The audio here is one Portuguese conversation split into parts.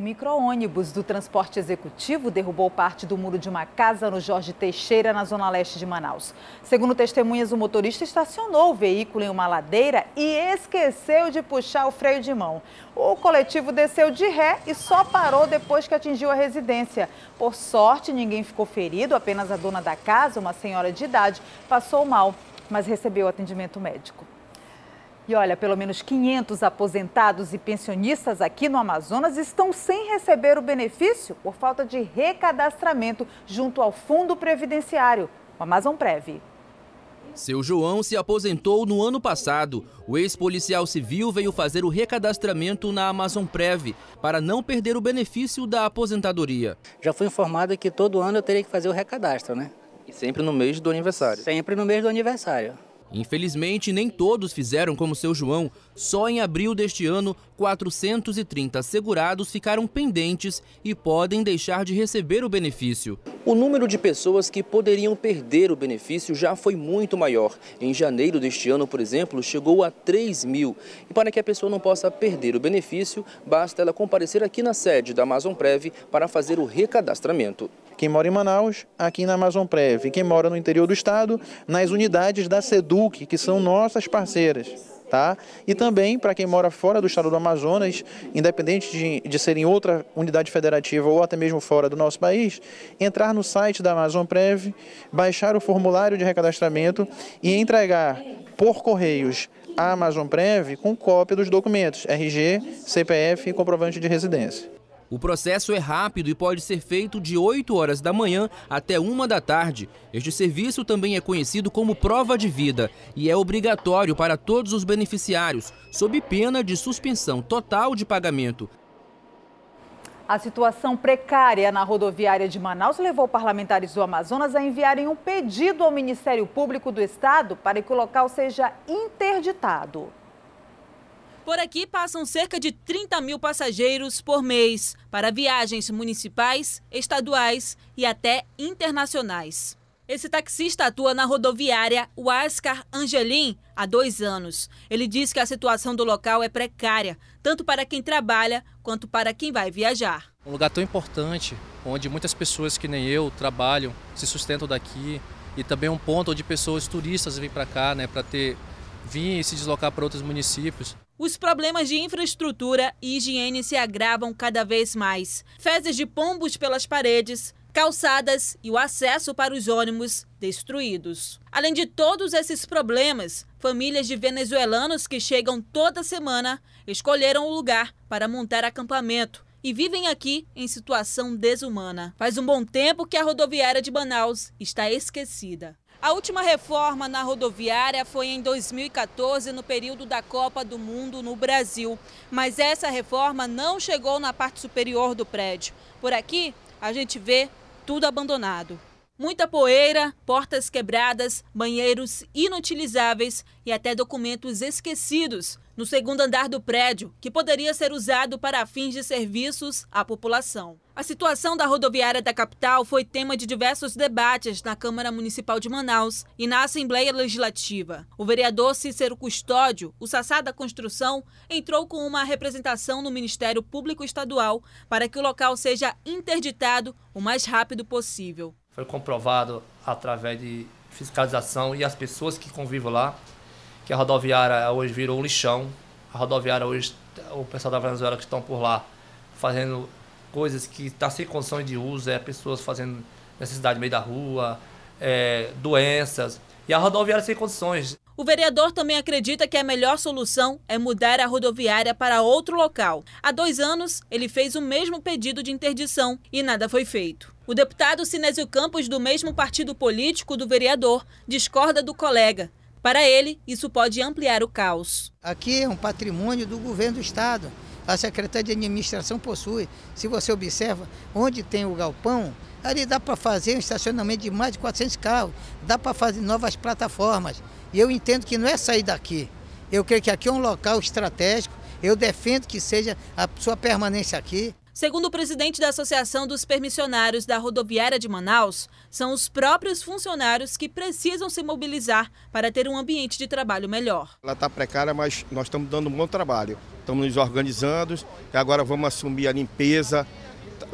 Um micro-ônibus do transporte executivo derrubou parte do muro de uma casa no Jorge Teixeira, na zona leste de Manaus. Segundo testemunhas, o motorista estacionou o veículo em uma ladeira e esqueceu de puxar o freio de mão. O coletivo desceu de ré e só parou depois que atingiu a residência. Por sorte, ninguém ficou ferido, apenas a dona da casa, uma senhora de idade, passou mal, mas recebeu atendimento médico. E olha, pelo menos 500 aposentados e pensionistas aqui no Amazonas estão sem receber o benefício por falta de recadastramento junto ao Fundo Previdenciário, o Amazon Prev. Seu João se aposentou no ano passado. O ex-policial civil veio fazer o recadastramento na Amazon Prev para não perder o benefício da aposentadoria. Já fui informado que todo ano eu teria que fazer o recadastro, né? E sempre no mês do aniversário. Sempre no mês do aniversário. Infelizmente, nem todos fizeram como seu João. Só em abril deste ano, 430 segurados ficaram pendentes e podem deixar de receber o benefício. O número de pessoas que poderiam perder o benefício já foi muito maior. Em janeiro deste ano, por exemplo, chegou a 3 mil. E para que a pessoa não possa perder o benefício, basta ela comparecer aqui na sede da Amazon Prev para fazer o recadastramento. Quem mora em Manaus, aqui na Amazon Prev. quem mora no interior do estado, nas unidades da SEDUC, que são nossas parceiras. Tá? E também para quem mora fora do estado do Amazonas, independente de, de ser em outra unidade federativa ou até mesmo fora do nosso país, entrar no site da Amazon Prev, baixar o formulário de recadastramento e entregar por correios a Amazon Prev com cópia dos documentos RG, CPF e comprovante de residência. O processo é rápido e pode ser feito de 8 horas da manhã até 1 da tarde. Este serviço também é conhecido como prova de vida e é obrigatório para todos os beneficiários, sob pena de suspensão total de pagamento. A situação precária na rodoviária de Manaus levou parlamentares do Amazonas a enviarem um pedido ao Ministério Público do Estado para que o local seja interditado. Por aqui passam cerca de 30 mil passageiros por mês para viagens municipais, estaduais e até internacionais. Esse taxista atua na rodoviária Huáscar Angelim há dois anos. Ele diz que a situação do local é precária, tanto para quem trabalha quanto para quem vai viajar. Um lugar tão importante, onde muitas pessoas que nem eu trabalham, se sustentam daqui, e também um ponto onde pessoas turistas vêm para cá, né, para ter vir e se deslocar para outros municípios os problemas de infraestrutura e higiene se agravam cada vez mais. Fezes de pombos pelas paredes, calçadas e o acesso para os ônibus destruídos. Além de todos esses problemas, famílias de venezuelanos que chegam toda semana escolheram o lugar para montar acampamento e vivem aqui em situação desumana. Faz um bom tempo que a rodoviária de Manaus está esquecida. A última reforma na rodoviária foi em 2014, no período da Copa do Mundo no Brasil. Mas essa reforma não chegou na parte superior do prédio. Por aqui, a gente vê tudo abandonado. Muita poeira, portas quebradas, banheiros inutilizáveis e até documentos esquecidos no segundo andar do prédio, que poderia ser usado para fins de serviços à população. A situação da rodoviária da capital foi tema de diversos debates na Câmara Municipal de Manaus e na Assembleia Legislativa. O vereador Cícero Custódio, o Sassá da Construção, entrou com uma representação no Ministério Público Estadual para que o local seja interditado o mais rápido possível foi comprovado através de fiscalização e as pessoas que convivem lá, que a rodoviária hoje virou lixão. A rodoviária hoje, o pessoal da Venezuela que estão por lá fazendo coisas que estão tá sem condições de uso, é pessoas fazendo necessidade no meio da rua, é, doenças. E a rodoviária sem condições. O vereador também acredita que a melhor solução é mudar a rodoviária para outro local. Há dois anos, ele fez o mesmo pedido de interdição e nada foi feito. O deputado Sinésio Campos, do mesmo partido político do vereador, discorda do colega. Para ele, isso pode ampliar o caos. Aqui é um patrimônio do governo do Estado. A secretaria de administração possui. Se você observa, onde tem o galpão, ali dá para fazer um estacionamento de mais de 400 carros, dá para fazer novas plataformas. E eu entendo que não é sair daqui. Eu creio que aqui é um local estratégico. Eu defendo que seja a sua permanência aqui. Segundo o presidente da Associação dos Permissionários da Rodoviária de Manaus, são os próprios funcionários que precisam se mobilizar para ter um ambiente de trabalho melhor. Ela está precária, mas nós estamos dando um bom trabalho. Estamos nos organizando e agora vamos assumir a limpeza,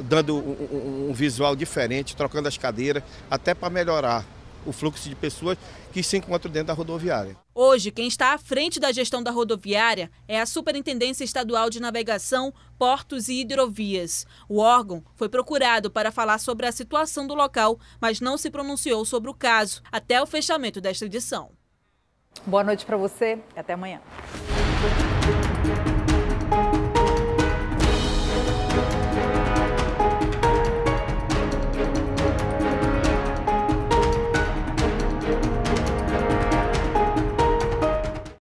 dando um, visual diferente, trocando as cadeiras, até para melhorar o fluxo de pessoas que se encontram dentro da rodoviária. Hoje, quem está à frente da gestão da rodoviária é a Superintendência Estadual de Navegação, Portos e Hidrovias. O órgão foi procurado para falar sobre a situação do local, mas não se pronunciou sobre o caso até o fechamento desta edição. Boa noite para você, até amanhã.